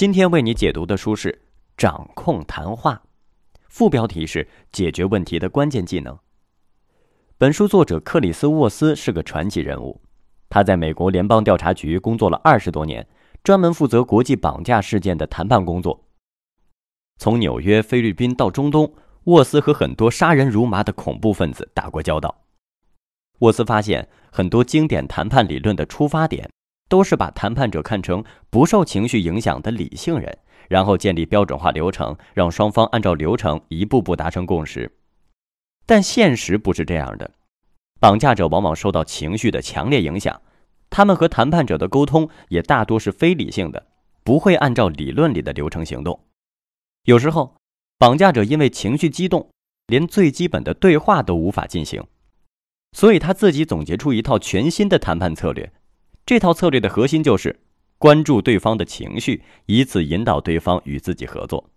今天为你解读的书是《掌控谈话》，副标题是“解决问题的关键技能”。本书作者克里斯·沃斯是个传奇人物，他在美国联邦调查局工作了二十多年，专门负责国际绑架事件的谈判工作。从纽约、菲律宾到中东，沃斯和很多杀人如麻的恐怖分子打过交道。沃斯发现很多经典谈判理论的出发点。都是把谈判者看成不受情绪影响的理性人，然后建立标准化流程，让双方按照流程一步步达成共识。但现实不是这样的，绑架者往往受到情绪的强烈影响，他们和谈判者的沟通也大多是非理性的，不会按照理论里的流程行动。有时候，绑架者因为情绪激动，连最基本的对话都无法进行，所以他自己总结出一套全新的谈判策略。这套策略的核心就是关注对方的情绪，以此引导对方与自己合作。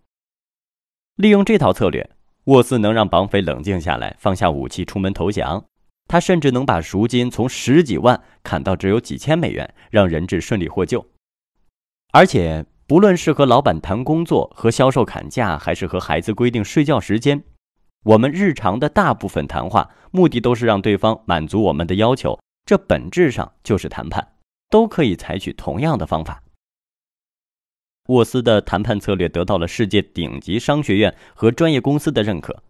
利用这套策略，沃斯能让绑匪冷静下来，放下武器，出门投降。他甚至能把赎金从十几万砍到只有几千美元，让人质顺利获救。而且，不论是和老板谈工作、和销售砍价，还是和孩子规定睡觉时间，我们日常的大部分谈话目的都是让对方满足我们的要求，这本质上就是谈判。都可以采取同样的方法。沃斯的谈判策略得到了世界顶级商学院和专业公司的认可。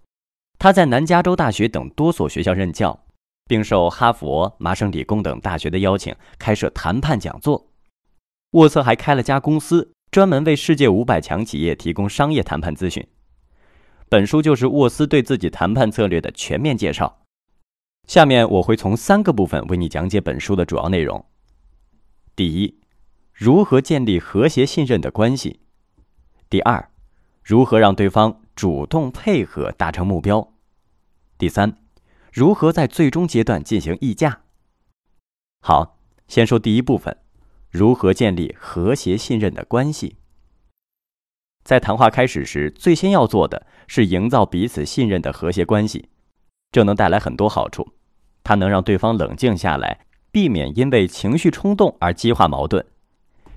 他在南加州大学等多所学校任教，并受哈佛、麻省理工等大学的邀请开设谈判讲座。沃特还开了家公司，专门为世界五百强企业提供商业谈判咨询。本书就是沃斯对自己谈判策略的全面介绍。下面我会从三个部分为你讲解本书的主要内容。第一，如何建立和谐信任的关系；第二，如何让对方主动配合达成目标；第三，如何在最终阶段进行议价。好，先说第一部分，如何建立和谐信任的关系。在谈话开始时，最先要做的是营造彼此信任的和谐关系，这能带来很多好处，它能让对方冷静下来。避免因为情绪冲动而激化矛盾，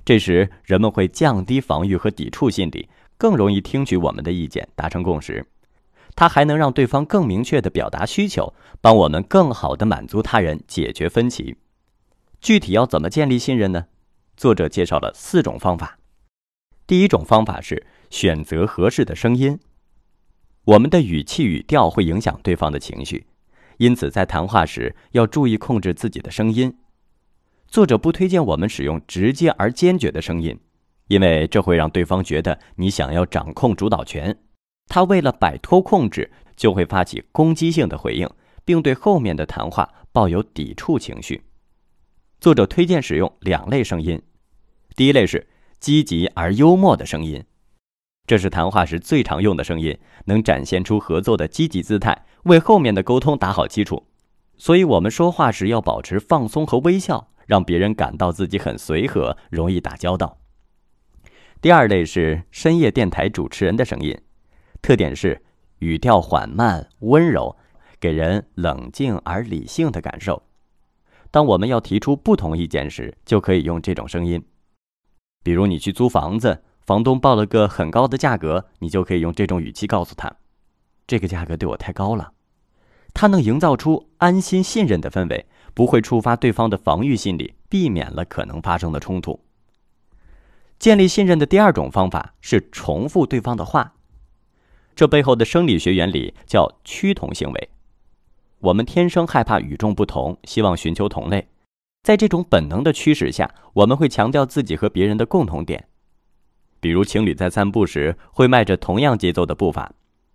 这时人们会降低防御和抵触心理，更容易听取我们的意见，达成共识。它还能让对方更明确地表达需求，帮我们更好地满足他人，解决分歧。具体要怎么建立信任呢？作者介绍了四种方法。第一种方法是选择合适的声音，我们的语气语调会影响对方的情绪。因此，在谈话时要注意控制自己的声音。作者不推荐我们使用直接而坚决的声音，因为这会让对方觉得你想要掌控主导权。他为了摆脱控制，就会发起攻击性的回应，并对后面的谈话抱有抵触情绪。作者推荐使用两类声音：第一类是积极而幽默的声音。这是谈话时最常用的声音，能展现出合作的积极姿态，为后面的沟通打好基础。所以，我们说话时要保持放松和微笑，让别人感到自己很随和，容易打交道。第二类是深夜电台主持人的声音，特点是语调缓慢、温柔，给人冷静而理性的感受。当我们要提出不同意见时，就可以用这种声音。比如，你去租房子。房东报了个很高的价格，你就可以用这种语气告诉他：“这个价格对我太高了。”他能营造出安心信任的氛围，不会触发对方的防御心理，避免了可能发生的冲突。建立信任的第二种方法是重复对方的话，这背后的生理学原理叫趋同行为。我们天生害怕与众不同，希望寻求同类。在这种本能的驱使下，我们会强调自己和别人的共同点。比如，情侣在散步时会迈着同样节奏的步伐；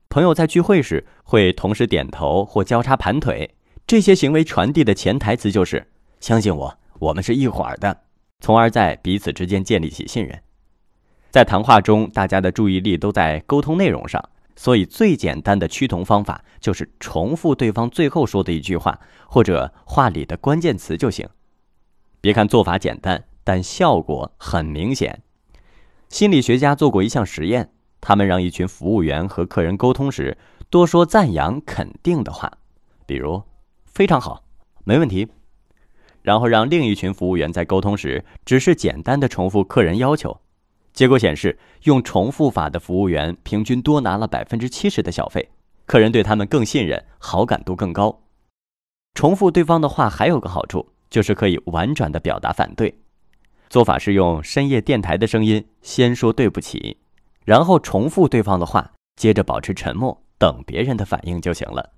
朋友在聚会时会同时点头或交叉盘腿。这些行为传递的潜台词就是“相信我，我们是一伙儿的”，从而在彼此之间建立起信任。在谈话中，大家的注意力都在沟通内容上，所以最简单的趋同方法就是重复对方最后说的一句话或者话里的关键词就行。别看做法简单，但效果很明显。心理学家做过一项实验，他们让一群服务员和客人沟通时多说赞扬肯定的话，比如“非常好”“没问题”，然后让另一群服务员在沟通时只是简单的重复客人要求。结果显示，用重复法的服务员平均多拿了百分之七十的小费，客人对他们更信任，好感度更高。重复对方的话还有个好处，就是可以婉转地表达反对。做法是用深夜电台的声音先说对不起，然后重复对方的话，接着保持沉默，等别人的反应就行了。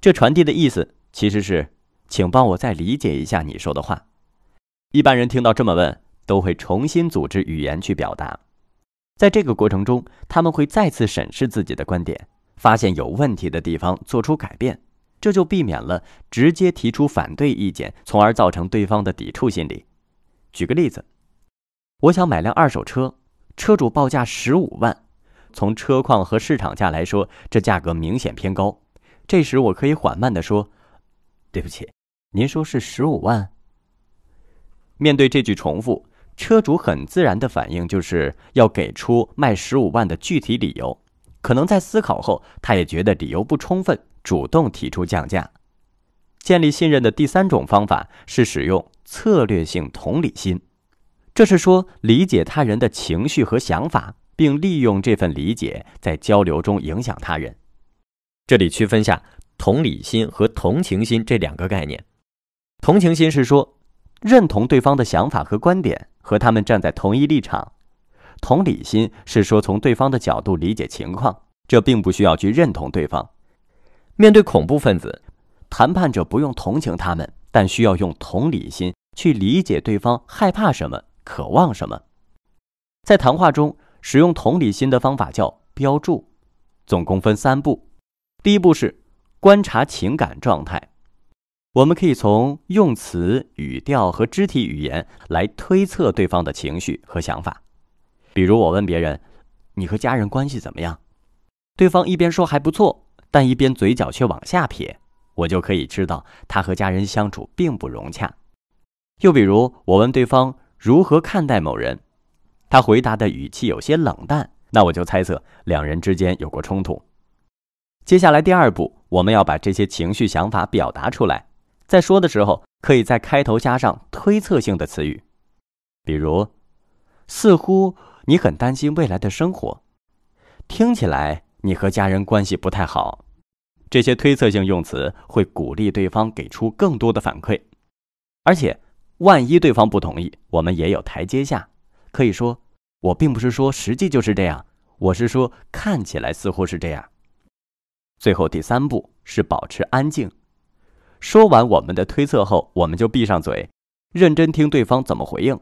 这传递的意思其实是，请帮我再理解一下你说的话。一般人听到这么问，都会重新组织语言去表达。在这个过程中，他们会再次审视自己的观点，发现有问题的地方，做出改变。这就避免了直接提出反对意见，从而造成对方的抵触心理。举个例子，我想买辆二手车，车主报价十五万。从车况和市场价来说，这价格明显偏高。这时，我可以缓慢的说：“对不起，您说是十五万。”面对这句重复，车主很自然的反应就是要给出卖十五万的具体理由。可能在思考后，他也觉得理由不充分，主动提出降价。建立信任的第三种方法是使用。策略性同理心，这是说理解他人的情绪和想法，并利用这份理解在交流中影响他人。这里区分下同理心和同情心这两个概念。同情心是说认同对方的想法和观点，和他们站在同一立场；同理心是说从对方的角度理解情况，这并不需要去认同对方。面对恐怖分子，谈判者不用同情他们。但需要用同理心去理解对方害怕什么、渴望什么。在谈话中使用同理心的方法叫标注，总共分三步。第一步是观察情感状态，我们可以从用词、语调和肢体语言来推测对方的情绪和想法。比如，我问别人：“你和家人关系怎么样？”对方一边说“还不错”，但一边嘴角却往下撇。我就可以知道他和家人相处并不融洽。又比如，我问对方如何看待某人，他回答的语气有些冷淡，那我就猜测两人之间有过冲突。接下来第二步，我们要把这些情绪、想法表达出来。在说的时候，可以在开头加上推测性的词语，比如“似乎你很担心未来的生活”，“听起来你和家人关系不太好”。这些推测性用词会鼓励对方给出更多的反馈，而且万一对方不同意，我们也有台阶下。可以说，我并不是说实际就是这样，我是说看起来似乎是这样。最后第三步是保持安静。说完我们的推测后，我们就闭上嘴，认真听对方怎么回应。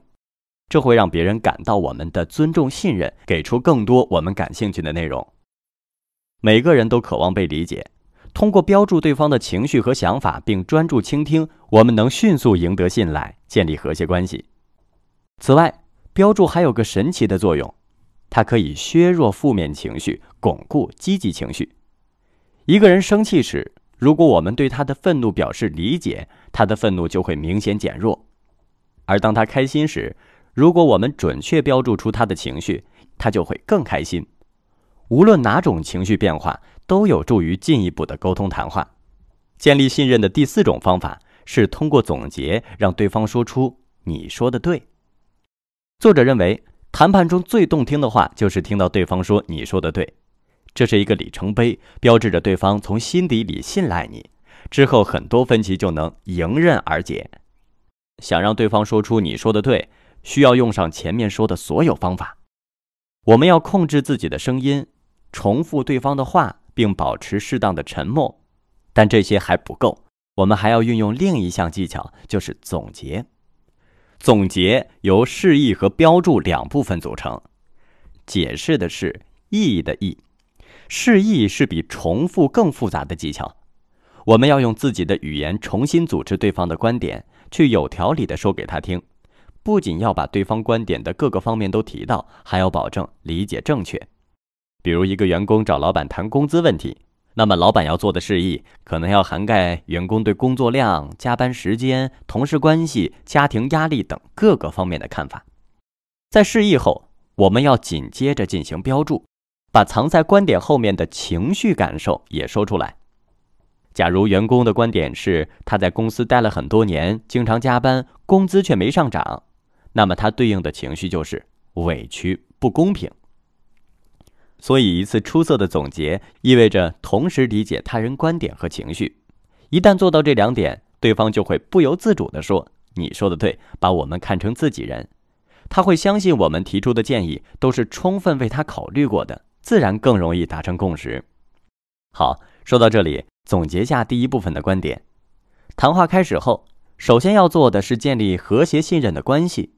这会让别人感到我们的尊重、信任，给出更多我们感兴趣的内容。每个人都渴望被理解。通过标注对方的情绪和想法，并专注倾听，我们能迅速赢得信赖，建立和谐关系。此外，标注还有个神奇的作用，它可以削弱负面情绪，巩固积极情绪。一个人生气时，如果我们对他的愤怒表示理解，他的愤怒就会明显减弱；而当他开心时，如果我们准确标注出他的情绪，他就会更开心。无论哪种情绪变化。都有助于进一步的沟通谈话，建立信任的第四种方法是通过总结让对方说出“你说的对”。作者认为，谈判中最动听的话就是听到对方说“你说的对”，这是一个里程碑，标志着对方从心底里信赖你，之后很多分歧就能迎刃而解。想让对方说出“你说的对”，需要用上前面说的所有方法。我们要控制自己的声音，重复对方的话。并保持适当的沉默，但这些还不够，我们还要运用另一项技巧，就是总结。总结由示意和标注两部分组成。解释的是意义的意，示意是比重复更复杂的技巧。我们要用自己的语言重新组织对方的观点，去有条理的说给他听。不仅要把对方观点的各个方面都提到，还要保证理解正确。比如一个员工找老板谈工资问题，那么老板要做的示意可能要涵盖员工对工作量、加班时间、同事关系、家庭压力等各个方面的看法。在示意后，我们要紧接着进行标注，把藏在观点后面的情绪感受也说出来。假如员工的观点是他在公司待了很多年，经常加班，工资却没上涨，那么他对应的情绪就是委屈、不公平。所以，一次出色的总结意味着同时理解他人观点和情绪。一旦做到这两点，对方就会不由自主地说：“你说的对。”把我们看成自己人，他会相信我们提出的建议都是充分为他考虑过的，自然更容易达成共识。好，说到这里，总结下第一部分的观点：谈话开始后，首先要做的是建立和谐信任的关系。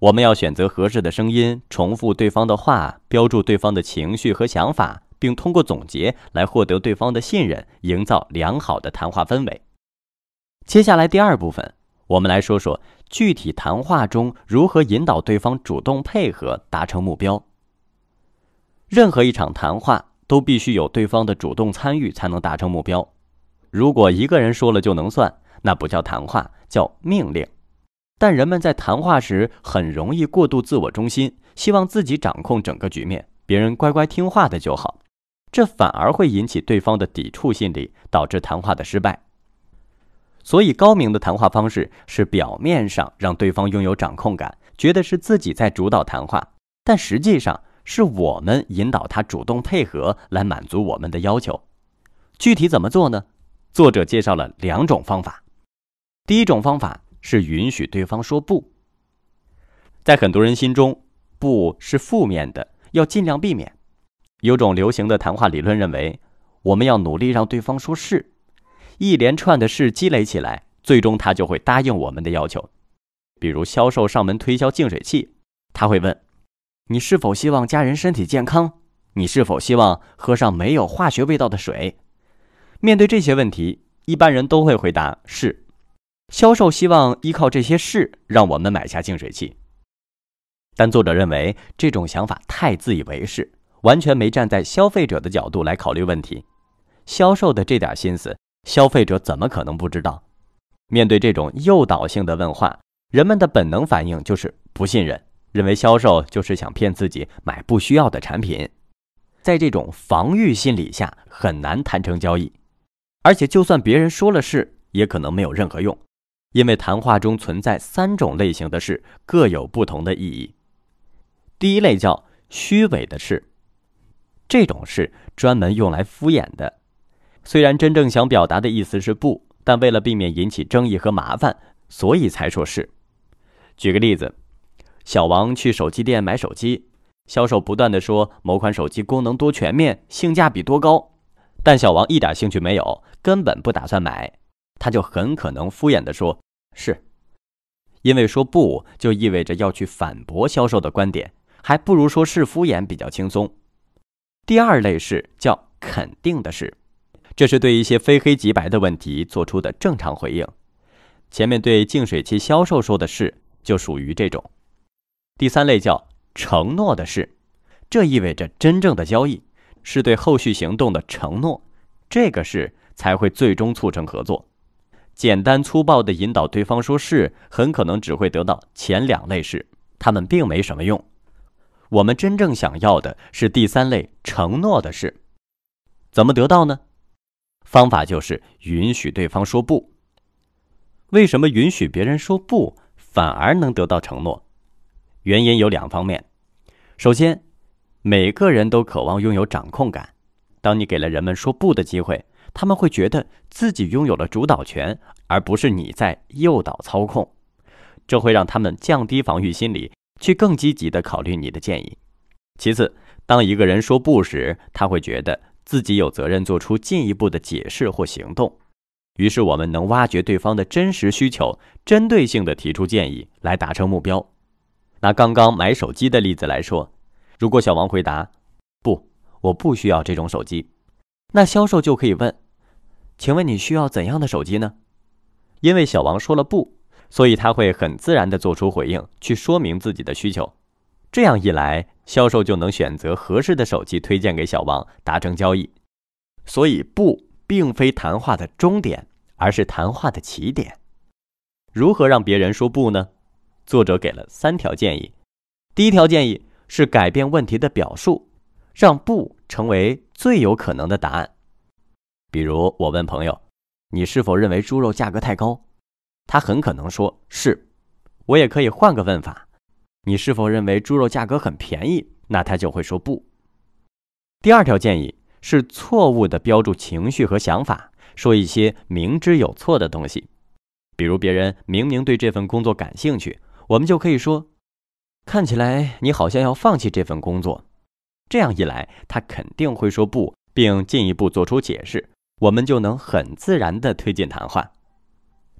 我们要选择合适的声音，重复对方的话，标注对方的情绪和想法，并通过总结来获得对方的信任，营造良好的谈话氛围。接下来第二部分，我们来说说具体谈话中如何引导对方主动配合，达成目标。任何一场谈话都必须有对方的主动参与才能达成目标。如果一个人说了就能算，那不叫谈话，叫命令。但人们在谈话时很容易过度自我中心，希望自己掌控整个局面，别人乖乖听话的就好，这反而会引起对方的抵触心理，导致谈话的失败。所以，高明的谈话方式是表面上让对方拥有掌控感，觉得是自己在主导谈话，但实际上是我们引导他主动配合来满足我们的要求。具体怎么做呢？作者介绍了两种方法。第一种方法。是允许对方说不。在很多人心中，不是负面的，要尽量避免。有种流行的谈话理论认为，我们要努力让对方说是，一连串的“事积累起来，最终他就会答应我们的要求。比如销售上门推销净水器，他会问：“你是否希望家人身体健康？你是否希望喝上没有化学味道的水？”面对这些问题，一般人都会回答“是”。销售希望依靠这些事让我们买下净水器，但作者认为这种想法太自以为是，完全没站在消费者的角度来考虑问题。销售的这点心思，消费者怎么可能不知道？面对这种诱导性的问话，人们的本能反应就是不信任，认为销售就是想骗自己买不需要的产品。在这种防御心理下，很难谈成交易。而且，就算别人说了是，也可能没有任何用。因为谈话中存在三种类型的事，各有不同的意义。第一类叫虚伪的事，这种事专门用来敷衍的。虽然真正想表达的意思是不，但为了避免引起争议和麻烦，所以才说是。举个例子，小王去手机店买手机，销售不断的说某款手机功能多全面，性价比多高，但小王一点兴趣没有，根本不打算买，他就很可能敷衍地说。是，因为说不就意味着要去反驳销售的观点，还不如说是敷衍比较轻松。第二类是叫肯定的事，这是对一些非黑即白的问题做出的正常回应。前面对净水器销售说的事就属于这种。第三类叫承诺的事，这意味着真正的交易是对后续行动的承诺，这个事才会最终促成合作。简单粗暴的引导对方说“是”，很可能只会得到前两类“是”，他们并没什么用。我们真正想要的是第三类承诺的“是”，怎么得到呢？方法就是允许对方说“不”。为什么允许别人说“不”，反而能得到承诺？原因有两方面：首先，每个人都渴望拥有掌控感；当你给了人们说“不”的机会。他们会觉得自己拥有了主导权，而不是你在诱导操控，这会让他们降低防御心理，去更积极的考虑你的建议。其次，当一个人说不时，他会觉得自己有责任做出进一步的解释或行动，于是我们能挖掘对方的真实需求，针对性的提出建议来达成目标。拿刚刚买手机的例子来说，如果小王回答“不，我不需要这种手机”，那销售就可以问。请问你需要怎样的手机呢？因为小王说了不，所以他会很自然地做出回应，去说明自己的需求。这样一来，销售就能选择合适的手机推荐给小王，达成交易。所以，不并非谈话的终点，而是谈话的起点。如何让别人说不呢？作者给了三条建议。第一条建议是改变问题的表述，让不成为最有可能的答案。比如，我问朋友：“你是否认为猪肉价格太高？”他很可能说：“是。”我也可以换个问法：“你是否认为猪肉价格很便宜？”那他就会说“不”。第二条建议是错误的标注情绪和想法，说一些明知有错的东西。比如，别人明明对这份工作感兴趣，我们就可以说：“看起来你好像要放弃这份工作。”这样一来，他肯定会说“不”，并进一步做出解释。我们就能很自然地推进谈话。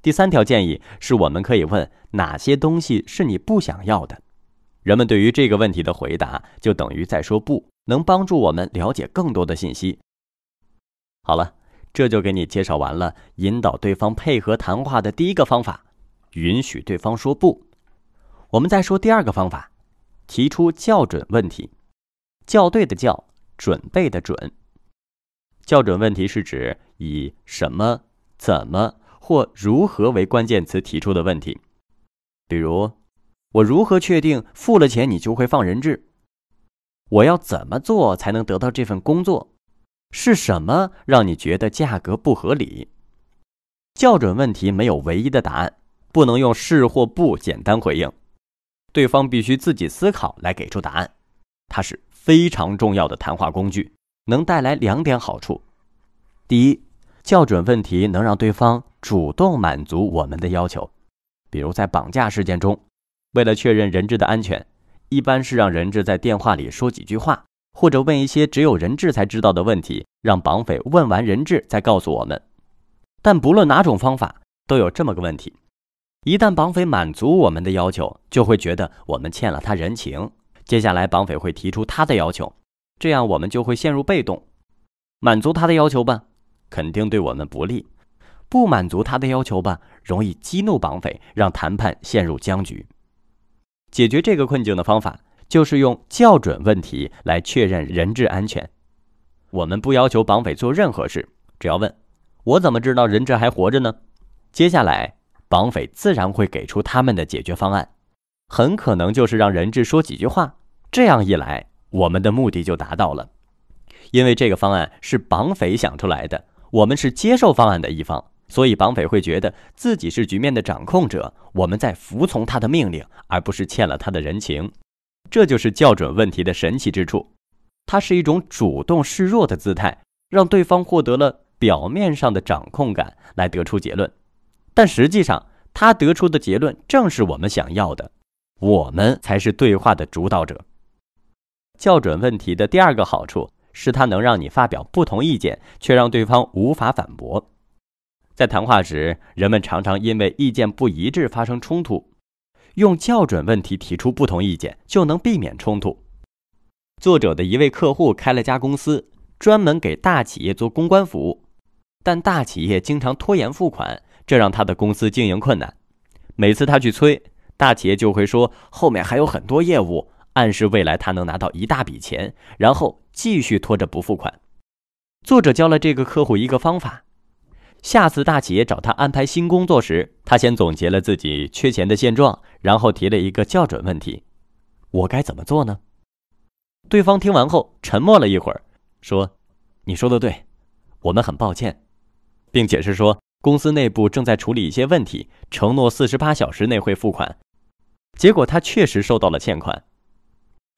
第三条建议是我们可以问哪些东西是你不想要的。人们对于这个问题的回答，就等于在说不能帮助我们了解更多的信息。好了，这就给你介绍完了引导对方配合谈话的第一个方法，允许对方说不。我们再说第二个方法，提出校准问题。校对的校，准备的准。校准问题是指以什么、怎么或如何为关键词提出的问题，比如，我如何确定付了钱你就会放人质？我要怎么做才能得到这份工作？是什么让你觉得价格不合理？校准问题没有唯一的答案，不能用是或不简单回应，对方必须自己思考来给出答案。它是非常重要的谈话工具。能带来两点好处：第一，校准问题能让对方主动满足我们的要求。比如在绑架事件中，为了确认人质的安全，一般是让人质在电话里说几句话，或者问一些只有人质才知道的问题，让绑匪问完人质再告诉我们。但不论哪种方法，都有这么个问题：一旦绑匪满足我们的要求，就会觉得我们欠了他人情，接下来绑匪会提出他的要求。这样我们就会陷入被动，满足他的要求吧，肯定对我们不利；不满足他的要求吧，容易激怒绑匪，让谈判陷入僵局。解决这个困境的方法，就是用校准问题来确认人质安全。我们不要求绑匪做任何事，只要问：“我怎么知道人质还活着呢？”接下来，绑匪自然会给出他们的解决方案，很可能就是让人质说几句话。这样一来。我们的目的就达到了，因为这个方案是绑匪想出来的，我们是接受方案的一方，所以绑匪会觉得自己是局面的掌控者，我们在服从他的命令，而不是欠了他的人情。这就是校准问题的神奇之处，它是一种主动示弱的姿态，让对方获得了表面上的掌控感，来得出结论。但实际上，他得出的结论正是我们想要的，我们才是对话的主导者。校准问题的第二个好处是，它能让你发表不同意见，却让对方无法反驳。在谈话时，人们常常因为意见不一致发生冲突。用校准问题提出不同意见，就能避免冲突。作者的一位客户开了家公司，专门给大企业做公关服务，但大企业经常拖延付款，这让他的公司经营困难。每次他去催，大企业就会说后面还有很多业务。暗示未来他能拿到一大笔钱，然后继续拖着不付款。作者教了这个客户一个方法：下次大企业找他安排新工作时，他先总结了自己缺钱的现状，然后提了一个校准问题：“我该怎么做呢？”对方听完后沉默了一会儿，说：“你说的对，我们很抱歉，并解释说公司内部正在处理一些问题，承诺四十八小时内会付款。”结果他确实收到了欠款。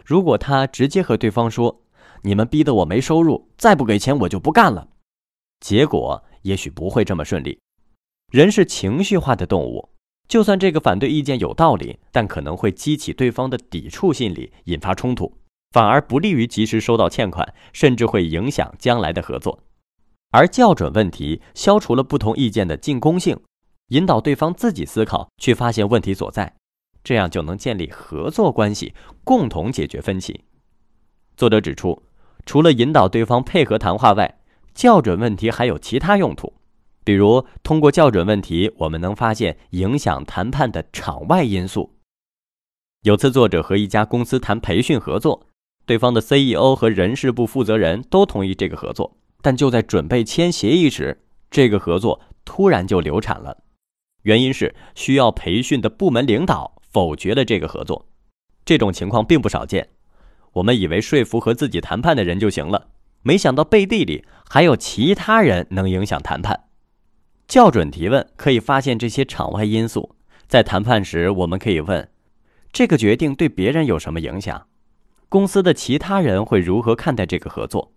如果他直接和对方说：“你们逼得我没收入，再不给钱我就不干了”，结果也许不会这么顺利。人是情绪化的动物，就算这个反对意见有道理，但可能会激起对方的抵触心理，引发冲突，反而不利于及时收到欠款，甚至会影响将来的合作。而校准问题消除了不同意见的进攻性，引导对方自己思考，去发现问题所在。这样就能建立合作关系，共同解决分歧。作者指出，除了引导对方配合谈话外，校准问题还有其他用途。比如，通过校准问题，我们能发现影响谈判的场外因素。有次，作者和一家公司谈培训合作，对方的 CEO 和人事部负责人都同意这个合作，但就在准备签协议时，这个合作突然就流产了。原因是需要培训的部门领导。否决了这个合作，这种情况并不少见。我们以为说服和自己谈判的人就行了，没想到背地里还有其他人能影响谈判。校准提问可以发现这些场外因素。在谈判时，我们可以问：这个决定对别人有什么影响？公司的其他人会如何看待这个合作？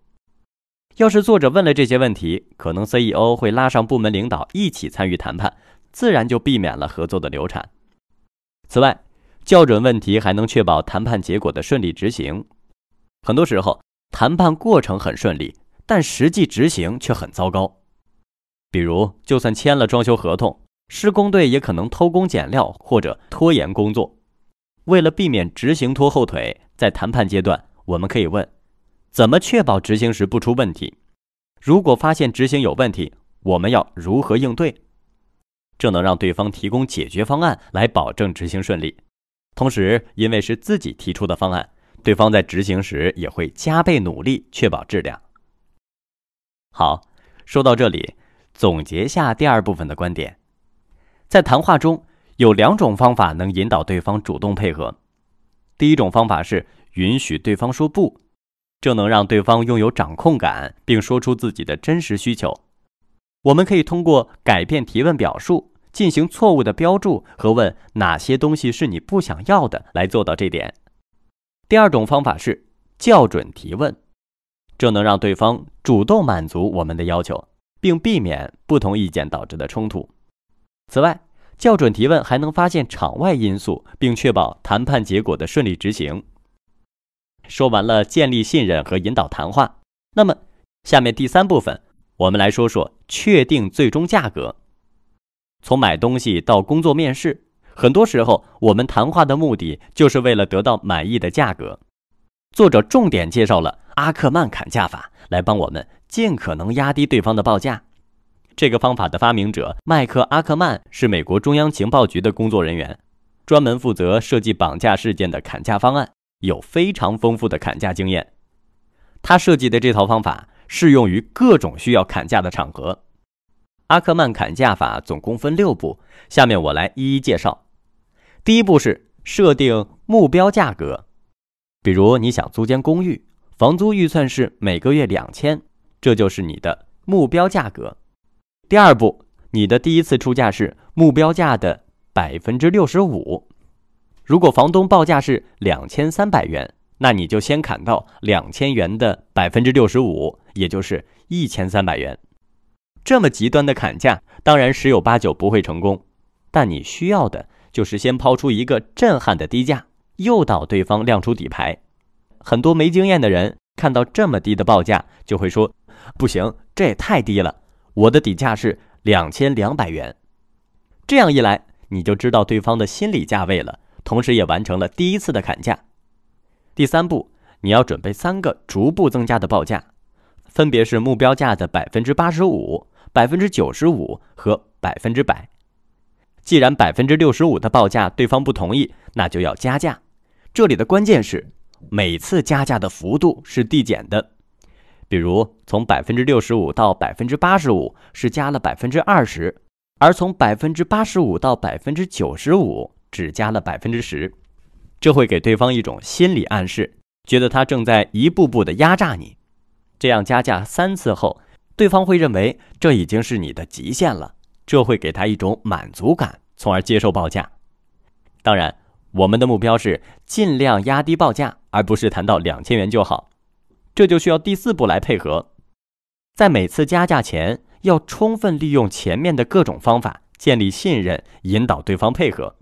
要是作者问了这些问题，可能 CEO 会拉上部门领导一起参与谈判，自然就避免了合作的流产。此外，校准问题还能确保谈判结果的顺利执行。很多时候，谈判过程很顺利，但实际执行却很糟糕。比如，就算签了装修合同，施工队也可能偷工减料或者拖延工作。为了避免执行拖后腿，在谈判阶段，我们可以问：怎么确保执行时不出问题？如果发现执行有问题，我们要如何应对？这能让对方提供解决方案来保证执行顺利，同时，因为是自己提出的方案，对方在执行时也会加倍努力，确保质量。好，说到这里，总结下第二部分的观点：在谈话中有两种方法能引导对方主动配合。第一种方法是允许对方说不，这能让对方拥有掌控感，并说出自己的真实需求。我们可以通过改变提问表述。进行错误的标注和问哪些东西是你不想要的，来做到这点。第二种方法是校准提问，这能让对方主动满足我们的要求，并避免不同意见导致的冲突。此外，校准提问还能发现场外因素，并确保谈判结果的顺利执行。说完了建立信任和引导谈话，那么下面第三部分，我们来说说确定最终价格。从买东西到工作面试，很多时候我们谈话的目的就是为了得到满意的价格。作者重点介绍了阿克曼砍价法，来帮我们尽可能压低对方的报价。这个方法的发明者麦克阿克曼是美国中央情报局的工作人员，专门负责设计绑架事件的砍价方案，有非常丰富的砍价经验。他设计的这套方法适用于各种需要砍价的场合。阿克曼砍价法总共分六步，下面我来一一介绍。第一步是设定目标价格，比如你想租间公寓，房租预算是每个月两千，这就是你的目标价格。第二步，你的第一次出价是目标价的百分之六十五。如果房东报价是两千三百元，那你就先砍到两千元的百分之六十五，也就是一千三百元。这么极端的砍价，当然十有八九不会成功，但你需要的就是先抛出一个震撼的低价，诱导对方亮出底牌。很多没经验的人看到这么低的报价，就会说：“不行，这也太低了，我的底价是两千两百元。”这样一来，你就知道对方的心理价位了，同时也完成了第一次的砍价。第三步，你要准备三个逐步增加的报价。分别是目标价的百分之八十五、百分之九十五和百分之百。既然百分之六十五的报价对方不同意，那就要加价。这里的关键是，每次加价的幅度是递减的。比如，从百分之六十五到百分之八十五是加了百分之二十，而从百分之八十五到百分之九十五只加了百分之十。这会给对方一种心理暗示，觉得他正在一步步的压榨你。这样加价三次后，对方会认为这已经是你的极限了，这会给他一种满足感，从而接受报价。当然，我们的目标是尽量压低报价，而不是谈到两千元就好。这就需要第四步来配合，在每次加价前，要充分利用前面的各种方法，建立信任，引导对方配合。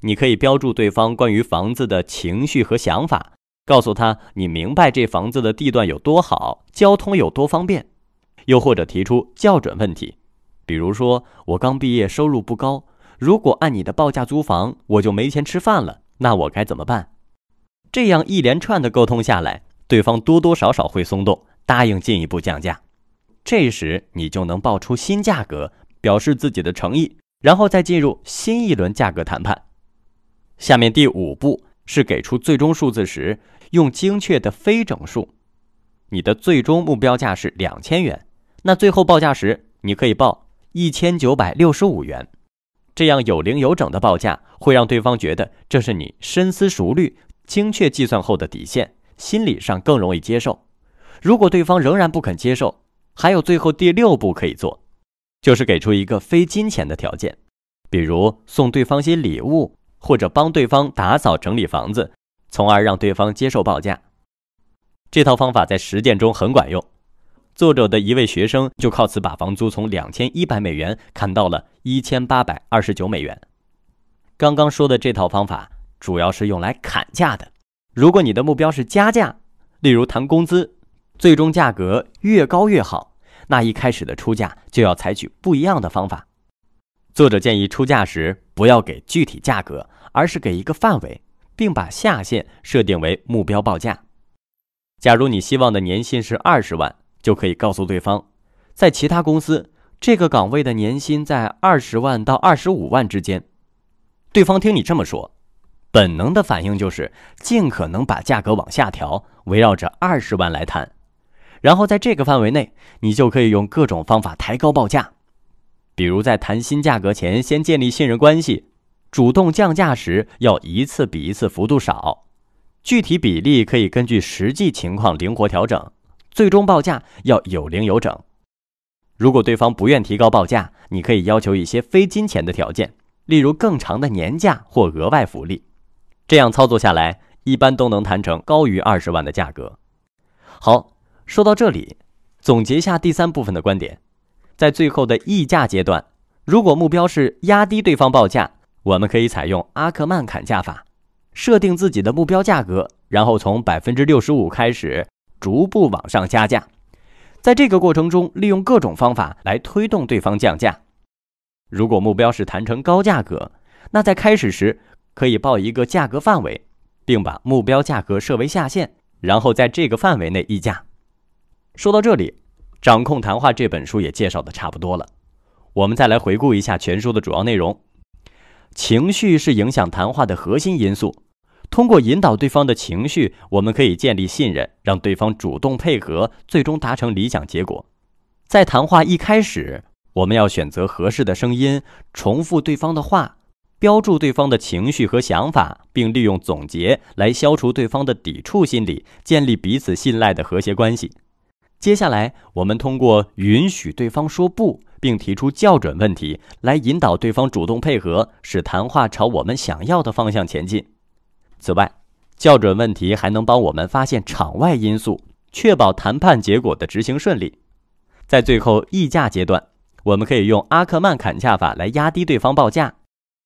你可以标注对方关于房子的情绪和想法。告诉他你明白这房子的地段有多好，交通有多方便，又或者提出校准问题，比如说我刚毕业收入不高，如果按你的报价租房我就没钱吃饭了，那我该怎么办？这样一连串的沟通下来，对方多多少少会松动，答应进一步降价，这时你就能报出新价格，表示自己的诚意，然后再进入新一轮价格谈判。下面第五步。是给出最终数字时用精确的非整数。你的最终目标价是两千元，那最后报价时你可以报一千九百六十五元，这样有零有整的报价会让对方觉得这是你深思熟虑、精确计算后的底线，心理上更容易接受。如果对方仍然不肯接受，还有最后第六步可以做，就是给出一个非金钱的条件，比如送对方些礼物。或者帮对方打扫整理房子，从而让对方接受报价。这套方法在实践中很管用。作者的一位学生就靠此把房租从两千一百美元砍到了一千八百二十九美元。刚刚说的这套方法主要是用来砍价的。如果你的目标是加价，例如谈工资，最终价格越高越好，那一开始的出价就要采取不一样的方法。作者建议出价时不要给具体价格，而是给一个范围，并把下限设定为目标报价。假如你希望的年薪是二十万，就可以告诉对方，在其他公司这个岗位的年薪在二十万到二十五万之间。对方听你这么说，本能的反应就是尽可能把价格往下调，围绕着二十万来谈。然后在这个范围内，你就可以用各种方法抬高报价。比如，在谈新价格前，先建立信任关系；主动降价时，要一次比一次幅度少，具体比例可以根据实际情况灵活调整。最终报价要有零有整。如果对方不愿提高报价，你可以要求一些非金钱的条件，例如更长的年假或额外福利。这样操作下来，一般都能谈成高于二十万的价格。好，说到这里，总结下第三部分的观点。在最后的议价阶段，如果目标是压低对方报价，我们可以采用阿克曼砍价法，设定自己的目标价格，然后从百分之六十五开始逐步往上加价。在这个过程中，利用各种方法来推动对方降价。如果目标是谈成高价格，那在开始时可以报一个价格范围，并把目标价格设为下限，然后在这个范围内议价。说到这里。掌控谈话这本书也介绍的差不多了，我们再来回顾一下全书的主要内容。情绪是影响谈话的核心因素，通过引导对方的情绪，我们可以建立信任，让对方主动配合，最终达成理想结果。在谈话一开始，我们要选择合适的声音，重复对方的话，标注对方的情绪和想法，并利用总结来消除对方的抵触心理，建立彼此信赖的和谐关系。接下来，我们通过允许对方说不，并提出校准问题，来引导对方主动配合，使谈话朝我们想要的方向前进。此外，校准问题还能帮我们发现场外因素，确保谈判结果的执行顺利。在最后议价阶段，我们可以用阿克曼砍价法来压低对方报价。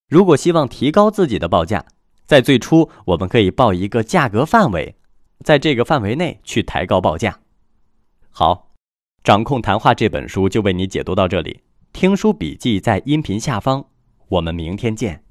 如果希望提高自己的报价，在最初我们可以报一个价格范围，在这个范围内去抬高报价。好，掌控谈话这本书就为你解读到这里。听书笔记在音频下方，我们明天见。